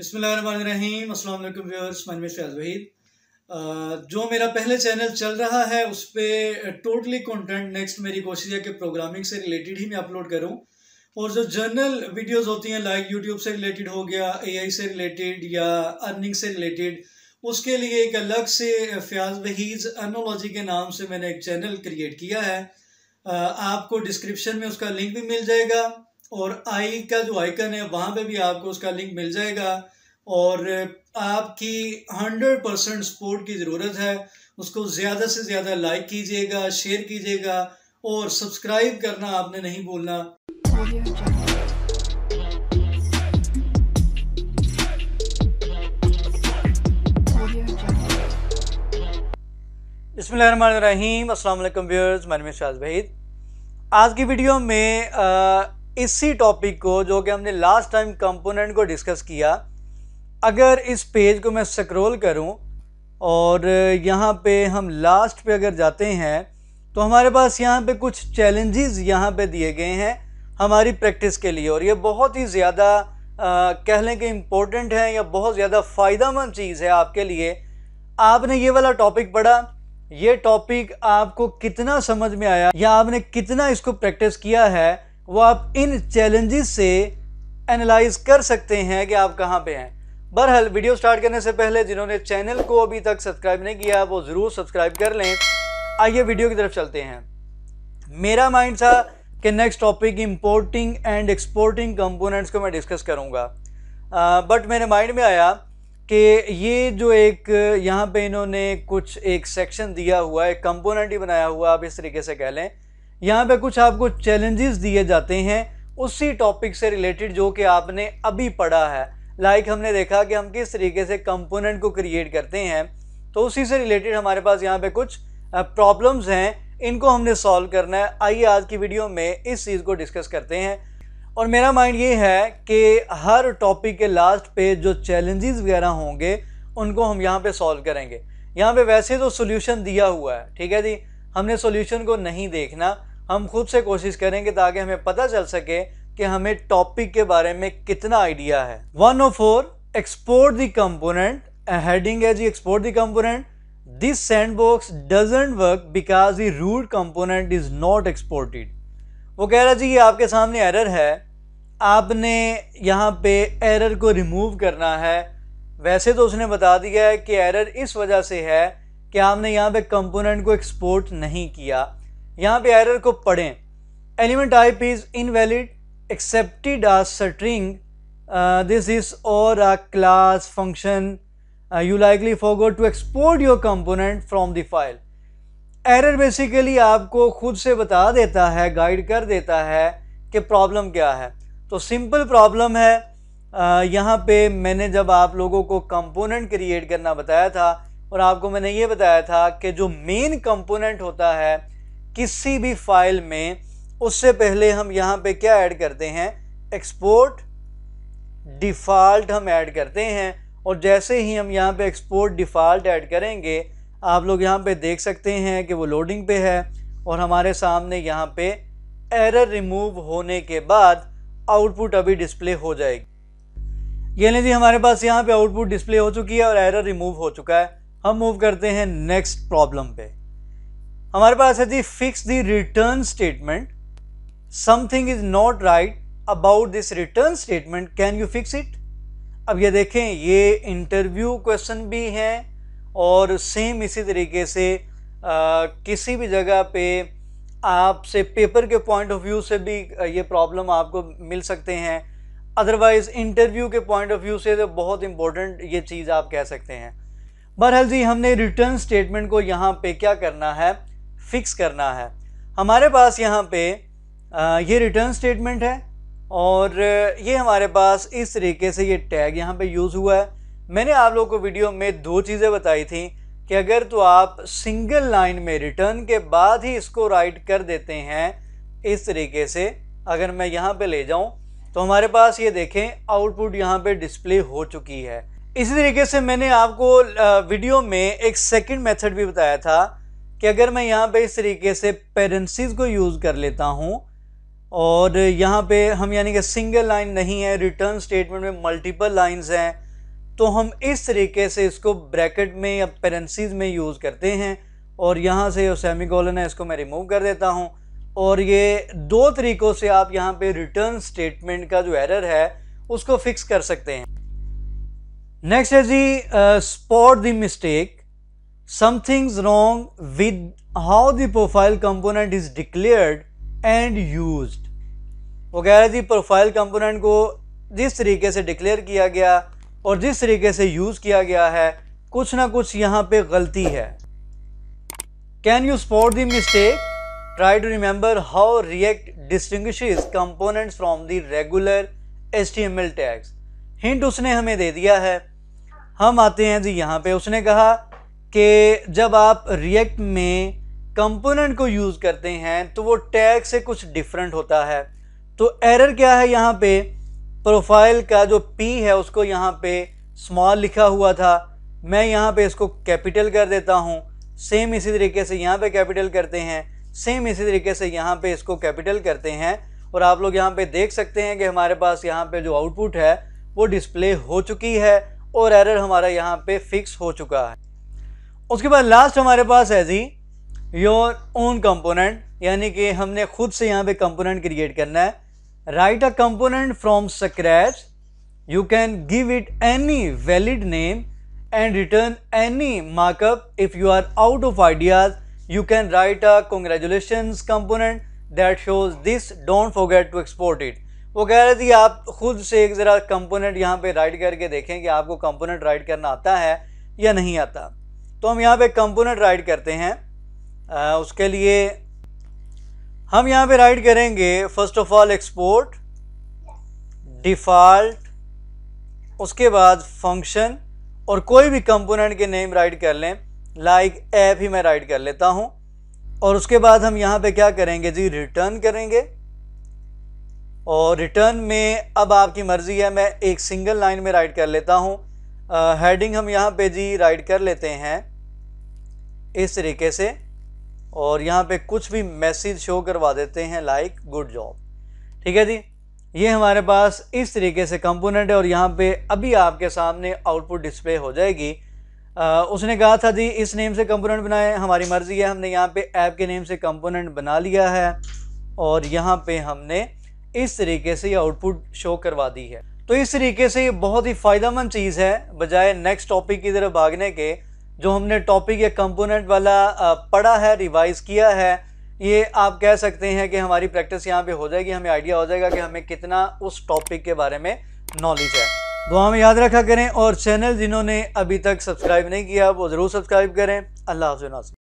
बिस्मिल्लाहिर्रहमानिर्रहीम अस्सलाम वालेकुम व्यूअर्स मैं वहीद जो मेरा पहले चैनल चल रहा है उस पर टोटली कंटेंट नेक्स्ट मेरी कोशिश है कि प्रोग्रामिंग से रिलेटेड ही मैं अपलोड करूं और जो जर्नल वीडियोस होती हैं लाइक यूट्यूब से रिलेटेड हो गया एआई से रिलेटेड या अर्निंग से रिलेटेड उसके लिए एक अलग से फयाज वहीज अर्नोलॉजी के नाम से मैंने एक चैनल क्रिएट किया है आपको डिस्क्रिप्शन में उसका लिंक भी मिल जाएगा और आई का जो आइकन है वहाँ पे भी आपको उसका लिंक मिल जाएगा और आपकी हंड्रेड परसेंट सपोर्ट की ज़रूरत है उसको ज़्यादा से ज़्यादा लाइक कीजिएगा शेयर कीजिएगा और सब्सक्राइब करना आपने नहीं भूलना अस्सलाम वालेकुम व्यूअर्स मैं शाह आज की वीडियो में इसी टॉपिक को जो कि हमने लास्ट टाइम कंपोनेंट को डिस्कस किया अगर इस पेज को मैं स्क्रॉल करूं और यहाँ पे हम लास्ट पे अगर जाते हैं तो हमारे पास यहाँ पे कुछ चैलेंजेस यहाँ पे दिए गए हैं हमारी प्रैक्टिस के लिए और ये बहुत ही ज़्यादा कह लें कि इम्पोर्टेंट है या बहुत ज़्यादा फ़ायदा मंद चीज़ है आपके लिए आपने ये वाला टॉपिक पढ़ा ये टॉपिक आपको कितना समझ में आया या आपने कितना इसको प्रैक्टिस किया है वो आप इन चैलेंजेस से एनालाइज कर सकते हैं कि आप कहाँ पे हैं बहरहाल वीडियो स्टार्ट करने से पहले जिन्होंने चैनल को अभी तक सब्सक्राइब नहीं किया वो ज़रूर सब्सक्राइब कर लें आइए वीडियो की तरफ चलते हैं मेरा माइंड था कि next topic importing and exporting components को मैं डिस्कस करूँगा बट मेरे माइंड में आया कि ये जो एक यहाँ पे इन्होंने कुछ एक सेक्शन दिया हुआ है कंपोनेंट ही बनाया हुआ आप इस तरीके से कह लें यहाँ पे कुछ आपको चैलेंजेस दिए जाते हैं उसी टॉपिक से रिलेटेड जो कि आपने अभी पढ़ा है लाइक like हमने देखा कि हम किस तरीके से कंपोनेंट को क्रिएट करते हैं तो उसी से रिलेटेड हमारे पास यहाँ पे कुछ प्रॉब्लम्स हैं इनको हमने सॉल्व करना है आइए आज की वीडियो में इस चीज़ को डिस्कस करते हैं और मेरा माइंड ये है कि हर टॉपिक के लास्ट पे जो चैलेंजेस वगैरह होंगे उनको हम यहाँ पे सॉल्व करेंगे यहाँ पे वैसे तो सोल्यूशन दिया हुआ है ठीक है जी हमने सॉल्यूशन को नहीं देखना हम खुद से कोशिश करेंगे ताकि हमें पता चल सके कि हमें टॉपिक के बारे में कितना आइडिया है one o four export the component heading है जी export the component this box doesn't work because the root component is not exported वो कह रहा जी ये आपके सामने एरर है आपने यहाँ पे एरर को रिमूव करना है वैसे तो उसने बता दिया है कि एरर इस वजह से है कि आपने यहाँ पे कंपोनेंट को एक्सपोर्ट नहीं किया यहाँ पे एरर को पढ़ें element type is invalid expected a string this is or a class function you likely forgot to export your component from the file error basically आपको खुद से बता देता है गाइड कर देता है कि प्रॉब्लम क्या है तो सिंपल प्रॉब्लम है uh, यहाँ पे मैंने जब आप लोगों को कंपोनेंट क्रिएट करना बताया था और आपको मैंने ये बताया था कि जो मेन कंपोनेंट होता है किसी भी फाइल में उससे पहले हम यहाँ पे क्या ऐड करते हैं एक्सपोर्ट डिफ़ॉल्ट हम ऐड करते हैं और जैसे ही हम यहाँ पे एक्सपोर्ट डिफ़ॉल्ट ऐड करेंगे आप लोग यहाँ पे देख सकते हैं कि वो लोडिंग पे है और हमारे सामने यहाँ पे एरर रिमूव होने के बाद आउटपुट अभी डिस्प्ले हो जाएगी यानी जी हमारे पास यहाँ पे आउटपुट डिस्प्ले हो चुकी है और एरर रिमूव हो चुका है हम मूव करते हैं नेक्स्ट प्रॉब्लम पे हमारे पास है जी fix the return statement something is not right about this return statement can you fix it अब ये देखें ये इंटरव्यू क्वेश्चन भी है और सेम इसी तरीके से आ, किसी भी जगह पे आपसे पेपर के पॉइंट ऑफ व्यू से भी ये प्रॉब्लम आपको मिल सकते हैं अदरवाइज़ इंटरव्यू के पॉइंट ऑफ व्यू से तो बहुत इंपॉर्टेंट ये चीज़ आप कह सकते हैं बहरहाल जी हमने रिटर्न स्टेटमेंट को यहाँ पे क्या करना है फिक्स करना है हमारे पास यहाँ पे ये रिटर्न स्टेटमेंट है और ये हमारे पास इस तरीके से ये टैग यहाँ पे यूज़ हुआ है मैंने आप लोगों को वीडियो में दो चीज़ें बताई थी कि अगर तो आप सिंगल लाइन में रिटर्न के बाद ही इसको राइट कर देते हैं इस तरीके से अगर मैं यहाँ पे ले जाऊँ तो हमारे पास ये देखें आउटपुट यहाँ पे डिस्प्ले हो चुकी है इसी तरीके से मैंने आपको वीडियो में एक सेकंड मेथड भी बताया था कि अगर मैं यहाँ पे इस तरीके से पेरेंसीज को यूज़ कर लेता हूँ और यहाँ पे हम यानी कि सिंगल लाइन नहीं है रिटर्न स्टेटमेंट में मल्टीपल लाइंस हैं तो हम इस तरीके से इसको ब्रैकेट में या पेरेंसीज में यूज़ करते हैं और यहाँ से जो सेमी कॉलन है इसको मैं रिमूव कर देता हूँ और ये दो तरीक़ों से आप यहाँ पे रिटर्न स्टेटमेंट का जो एरर है उसको फिक्स कर सकते हैं नेक्स्ट है जी spot the mistake something's wrong with how the profile component is declared and use वो कह रहे जी प्रोफाइल कंपोनेंट को जिस तरीके से डिक्लेयर किया गया और जिस तरीके से यूज किया गया है कुछ ना कुछ यहाँ पे गलती है can you spot the mistake try to remember how react distinguish components from the regular H T M L tags hint उसने हमें दे दिया है हम आते हैं जी यहाँ पे उसने कहा कि जब आप रिएक्ट में कंपोनेंट को यूज़ करते हैं तो वो टैग से कुछ डिफरेंट होता है तो एरर क्या है यहाँ पे प्रोफाइल का जो पी है उसको यहाँ पे स्मॉल लिखा हुआ था मैं यहाँ पे इसको कैपिटल कर देता हूँ सेम इसी तरीके से यहाँ पे कैपिटल करते हैं सेम इसी तरीके से यहाँ पे इसको कैपिटल करते हैं और आप लोग यहाँ पे देख सकते हैं कि हमारे पास यहाँ पे जो आउटपुट है वो डिस्प्ले हो चुकी है और एरर हमारा यहाँ पे फिक्स हो चुका है उसके बाद लास्ट हमारे पास है जी योर ओन कंपोनेंट यानी कि हमने खुद से यहाँ पे कंपोनेंट क्रिएट करना है write a component from scratch you can give it any valid name and return any markup if you are out of ideas you can write a congratulation component that shows this don't forget to export it वो कह रहे थे आप खुद से एक ज़रा component यहाँ पे राइड करके देखें कि आपको कंपोनेंट राइड करना आता है या नहीं आता तो हम यहाँ पे कंपोनेंट राइड करते हैं आ, उसके लिए हम यहाँ पे राइड करेंगे first of all export default उसके बाद फंक्शन और कोई भी कंपोनेंट के नेम राइड कर लें लाइक ऐप ही मैं राइड कर लेता हूँ और उसके बाद हम यहाँ पे क्या करेंगे जी रिटर्न करेंगे और रिटर्न में अब आपकी मर्ज़ी है मैं एक सिंगल लाइन में राइट कर लेता हूँ हेडिंग हम यहाँ पे जी राइट कर लेते हैं इस तरीके से और यहाँ पे कुछ भी मैसेज शो करवा देते हैं लाइक गुड जॉब ठीक है जी ये हमारे पास इस तरीके से कंपोनेंट है और यहाँ पे अभी आपके सामने आउटपुट डिस्प्ले हो जाएगी uh, उसने कहा था जी इस नेम से कंपोनेंट बनाए हमारी मर्ज़ी है हमने यहाँ पे ऐप के नेम से कंपोनेंट बना लिया है और यहाँ पे हमने इस तरीके से ये आउटपुट शो करवा दी है तो इस तरीके से ये बहुत ही फ़ायदेमंद चीज़ है बजाय नेक्स्ट टॉपिक की तरफ भागने के जो हमने टॉपिक या कंपोनेंट वाला पढ़ा है रिवाइज किया है ये आप कह सकते हैं कि हमारी प्रैक्टिस यहाँ पे हो जाएगी हमें आइडिया हो जाएगा कि हमें कितना उस टॉपिक के बारे में नॉलेज है दुआ तो में याद रखा करें और चैनल जिन्होंने अभी तक सब्सक्राइब नहीं किया वो ज़रूर सब्सक्राइब करें अल्लाह हाफ